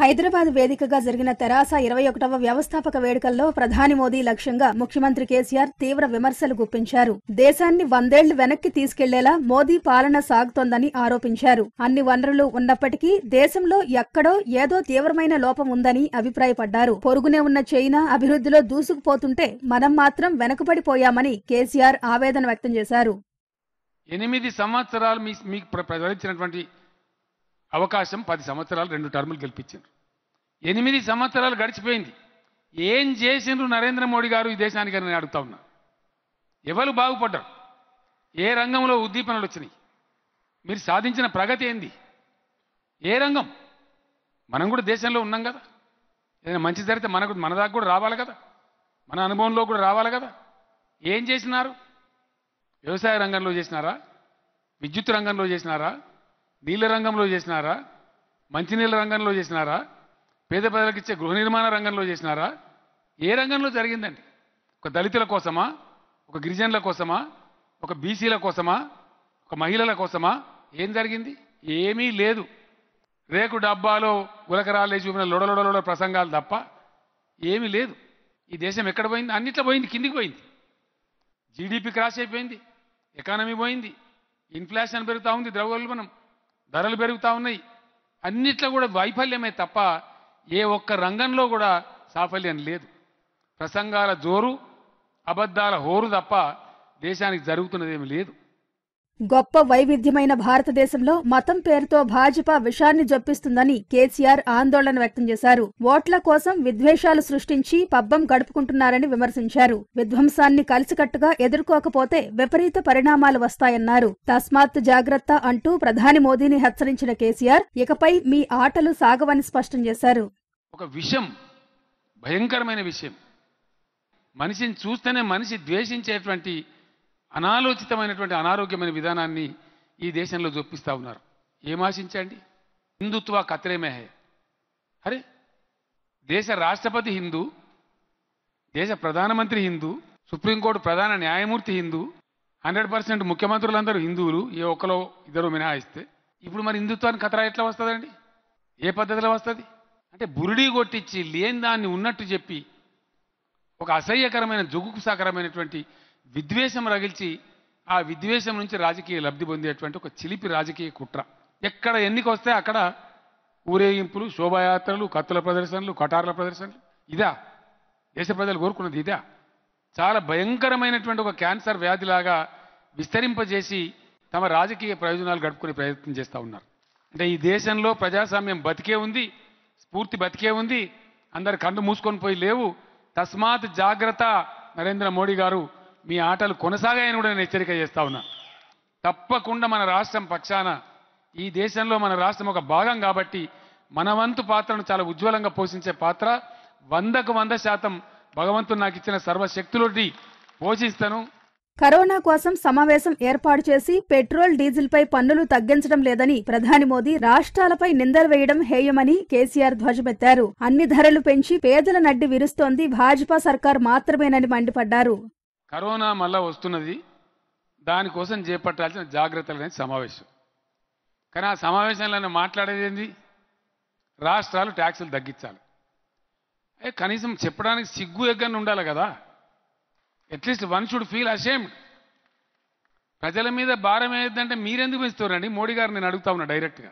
హైదరాబాద్ వేదికగా జరిగిన తెరాస ఇరవై ఒకటవ వ్యవస్థాపక వేడుకల్లో ప్రధాని మోదీ లక్ష్యంగా ముఖ్యమంత్రి కేసీఆర్ తీవ్ర విమర్శలు గుప్పించారు దేశాన్ని వందేళ్లు వెనక్కి తీసుకెళ్లేలా మోదీ పాలన సాగుతోందని ఆరోపించారు అన్ని వనరులు ఉన్నప్పటికీ దేశంలో ఎక్కడో ఏదో తీవ్రమైన లోపం ఉందని అభిప్రాయపడ్డారు పొరుగునే ఉన్న చైనా అభివృద్ధిలో దూసుకుపోతుంటే మనం మాత్రం వెనుకబడిపోయామని కేసీఆర్ ఆవేదన వ్యక్తం చేశారు ఎనిమిది సంవత్సరాలు మీకు ప్రజలిచ్చినటువంటి అవకాశం పది సంవత్సరాలు రెండు టర్ములు గెలిపించారు ఎనిమిది సంవత్సరాలు గడిచిపోయింది ఏం చేసిండ్రు నరేంద్ర మోడీ గారు ఈ దేశానికి అని నేను అడుగుతా ఉన్నా ఎవరు బాగుపడ్డారు ఏ రంగంలో ఉద్దీపనలు వచ్చినాయి మీరు సాధించిన ప్రగతి ఏంది ఏ రంగం మనం కూడా దేశంలో ఉన్నాం కదా ఏదైనా మంచి జరిగితే మనకు మన దాకా కూడా రావాలి కదా మన అనుభవంలో కూడా రావాలి కదా ఏం చేసినారు వ్యవసాయ రంగంలో చేసినారా విద్యుత్ రంగంలో చేసినారా నీళ్ళ రంగంలో చేసినారా మంచినీళ్ళ రంగంలో చేసినారా పేద ప్రజలకు ఇచ్చే గృహ నిర్మాణ రంగంలో చేసినారా ఏ రంగంలో జరిగిందండి ఒక దళితుల కోసమా ఒక గిరిజనుల కోసమా ఒక బీసీల కోసమా ఒక మహిళల కోసమా ఏం జరిగింది ఏమీ లేదు రేకు డబ్బాలో గులకరాలే చూపిన లొడలొడలొడ ప్రసంగాలు తప్ప ఏమీ లేదు ఈ దేశం ఎక్కడ పోయింది అన్నిట్లో పోయింది కిందికి పోయింది జీడిపి క్రాష్ అయిపోయింది ఎకానమీ పోయింది ఇన్ఫ్లేషన్ పెరుగుతూ ఉంది ద్రవ్యోల్బణం ధరలు పెరుగుతూ ఉన్నాయి అన్నిట్లో కూడా వైఫల్యమే తప్ప ఏ ఒక్క రంగంలో కూడా సాఫల్యం లేదు ప్రసంగాల జోరు అబద్ధాల హోరు తప్ప దేశానికి జరుగుతున్నదేమి లేదు గొప్ప వైవిధ్యమైన భారతదేశంలో మతం పేరుతో భాజపా విషాన్ని జొప్పిస్తుందని కేసీఆర్ ఆందోళన వ్యక్తం చేశారు ఓట్ల కోసం విద్వేషాలు సృష్టించి పబ్బం గడుపుకుంటున్నారని విమర్శించారు విధ్వంసాన్ని కలిసికట్టుగా ఎదుర్కోకపోతే విపరీత పరిణామాలు వస్తాయన్నారు తస్మాత్ జాగ్రత్త అంటూ ప్రధాని మోదీని హెచ్చరించిన కేసీఆర్ ఇకపై మీ ఆటలు సాగవని స్పష్టం చేశారు ఒక విషయం భయంకరమైన విషయం మనిషిని చూస్తేనే మనిషి ద్వేషించేటువంటి అనాలోచితమైనటువంటి అనారోగ్యమైన విధానాన్ని ఈ దేశంలో చూపిస్తూ ఉన్నారు ఏమాశించండి హిందుత్వ కత్రేమే హే అరే దేశ రాష్ట్రపతి హిందూ దేశ ప్రధానమంత్రి హిందూ సుప్రీంకోర్టు ప్రధాన న్యాయమూర్తి హిందూ హండ్రెడ్ పర్సెంట్ ముఖ్యమంత్రులందరూ హిందువులు ఏ ఒక్కలో ఇద్దరు మినహాయిస్తే ఇప్పుడు మరి హిందుత్వానికి కతరా ఎట్లా వస్తుందండి ఏ పద్ధతిలో వస్తుంది అంటే బురిడి కొట్టించి లేని దాన్ని ఉన్నట్టు చెప్పి ఒక అసహ్యకరమైన జుగుకు సాకరమైనటువంటి విద్వేషం రగిల్చి ఆ విద్వేషం నుంచి రాజకీయ లబ్ధి పొందేటువంటి ఒక చిలిపి రాజకీయ కుట్ర ఎక్కడ ఎన్నిక వస్తే అక్కడ ఊరేగింపులు శోభాయాత్రలు కత్తుల ప్రదర్శనలు కటార్ల ప్రదర్శనలు ఇదా దేశ ప్రజలు కోరుకున్నది ఇదా చాలా భయంకరమైనటువంటి ఒక క్యాన్సర్ వ్యాధిలాగా విస్తరింపజేసి తమ రాజకీయ ప్రయోజనాలు గడుపుకునే ప్రయత్నం చేస్తూ ఉన్నారు అంటే ఈ దేశంలో ప్రజాస్వామ్యం బతికే ఉంది స్ఫూర్తి బతికే ఉంది అందరు కళ్ళు మూసుకొని పోయి లేవు తస్మాత్ జాగ్రత్త నరేంద్ర మోడీ గారు మీ ఆటలు కొనసాగాయని కూడా నేను హెచ్చరిక చేస్తా ఉన్నా తప్పకుండా మన రాష్ట్రం పక్షాన ఈ దేశంలో మన రాష్ట్రం ఒక భాగం కాబట్టి మన వంతు పాత్రను చాలా ఉజ్వలంగా పోషించే పాత్ర వందకు వంద శాతం భగవంతుడు నాకు ఇచ్చిన సర్వశక్తులొడ్డి పోషిస్తాను కరోనా కోసం సమావేశం ఏర్పాటు చేసి పెట్రోల్ డీజిల్పై పన్నులు తగ్గించడం లేదని ప్రధాని మోదీ రాష్ట్రాలపై నిందలు వేయడం హేయమని కేసీఆర్ ధ్వజమెత్తారు అన్ని ధరలు పెంచి పేదల నడ్డి విరుస్తోంది భాజపా సర్కార్ మాత్రమేనని మండిపడ్డారు కరోనా మళ్ళా వస్తున్నది దానికోసం చేపట్టాల్సిన జాగ్రత్తలు అనేది సమావేశం కానీ ఆ సమావేశంలో మాట్లాడేది ఏంది రాష్ట్రాలు ట్యాక్సులు తగ్గించాలి కనీసం చెప్పడానికి సిగ్గు ఎగ్గని ఉండాలి కదా at least one should feel ashamed ప్రజల మీద భారం ఏదంటే మీరెందుకు పెంచుతారండి మోడీ గారు నేను అడుగుతా ఉన్నా డైరెక్ట్గా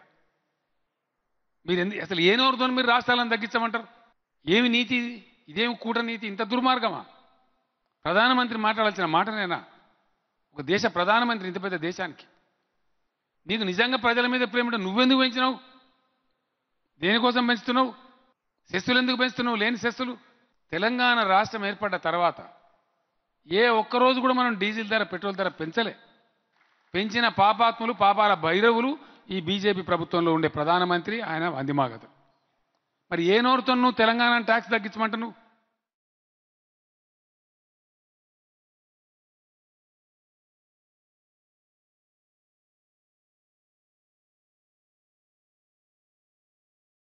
మీరు ఎందుకు అసలు ఏ నోరుతో మీరు రాష్ట్రాలను తగ్గించమంటారు ఏమి నీతి ఇదేమి కూటనీతి ఇంత దుర్మార్గమా ప్రధానమంత్రి మాట్లాడాల్సిన మాటనేనా ఒక దేశ ప్రధానమంత్రి ఇంత పెద్ద దేశానికి నీకు నిజంగా ప్రజల మీద ప్రేమ నువ్వెందుకు పెంచినావు దేనికోసం పెంచుతున్నావు శస్సులు ఎందుకు పెంచుతున్నావు లేని శస్సులు తెలంగాణ రాష్ట్రం ఏర్పడ్డ తర్వాత ఏ ఒక్కరోజు కూడా మనం డీజిల్ ధర పెట్రోల్ ధర పెంచలే పెంచిన పాపాత్ములు పాపాల భైరవులు ఈ బీజేపీ ప్రభుత్వంలో ఉండే ప్రధానమంత్రి ఆయన అందిమాగతం మరి ఏ నోరుతో నువ్వు తెలంగాణ ట్యాక్స్ తగ్గించమంట నువ్వు